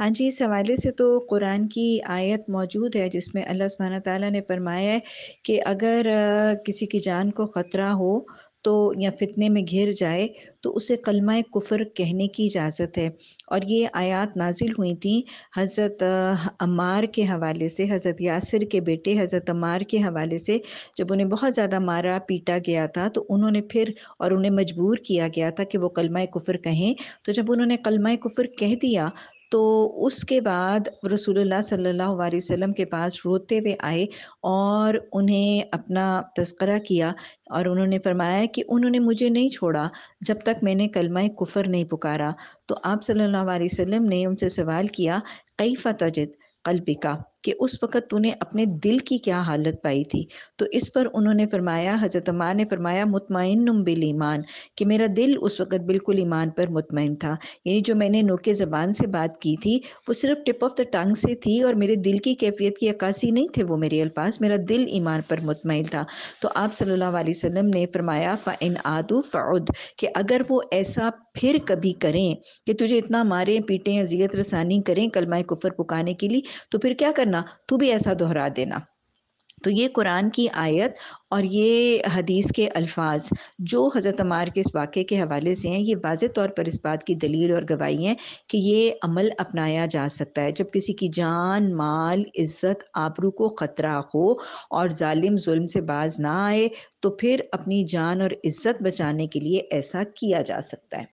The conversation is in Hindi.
हाँ जी इस हवाले से तो कुरान की आयत मौजूद है जिसमें अल्लाह सुबहाना ताला ने फरमाया है कि अगर किसी की जान को ख़तरा हो तो या फितने में घिर जाए तो उसे कलमा कुफर कहने की इजाज़त है और ये आयात नाजिल हुई थी हज़रत अमार के हवाले से हज़रत यासिर के बेटे हज़रत अमार के हवाले से जब उन्हें बहुत ज़्यादा मारा पीटा गया था तो उन्होंने फिर और उन्हें मजबूर किया गया था कि वो कलमा कुफर कहें तो जब उन्होंने कलमा कुफर कह दिया तो उसके बाद रसूलुल्लाह सल्लल्लाहु अलैहि वसल्लम के पास रोते हुए आए और उन्हें अपना तस्करा किया और उन्होंने फरमाया कि उन्होंने मुझे नहीं छोड़ा जब तक मैंने कलमा कुफर नहीं पुकारा तो आप सल्लल्लाहु अलैहि वसल्लम ने उनसे सवाल किया कई फ़तजद कल्पिका कि उस वक़्त तूने अपने दिल की क्या हालत पाई थी तो इस पर उन्होंने फरमाया हज़रत अम्मार ने फरमाया मुतमिन बिल ईमान कि मेरा दिल उस वक़्त बिल्कुल ईमान पर मुतमिन था यानी जो मैंने नोके ज़बान से बात की थी वो सिर्फ टिप ऑफ द टंग से थी और मेरे दिल की कैफियत की अक्सी नहीं थे वो मेरे अल्फाज मेरा दिल ईमान पर मुतमिन था तो आप सल्ला वसम ने फरमाया फ़ाइन आदू फ़ाउद कि अगर वो ऐसा फिर कभी करें कि तुझे इतना मारें पीटें अजियत रसानी करें कलमाए कुफर पुकाने के लिए तो फिर क्या करना ना तू भी ऐसा दोहरा देना तो ये कुरान की आयत और ये हदीस के अल्फाज जो हज़रत अमार के इस वाक़े के हवाले से हैं ये वाज तौर पर इस बात की दलील और गवाही हैं कि ये अमल अपनाया जा सकता है जब किसी की जान माल इज़्ज़त आबरू को ख़तरा हो और ालिम जुल्म से बाज ना आए तो फिर अपनी जान और इज़्ज़त बचाने के लिए ऐसा किया जा सकता है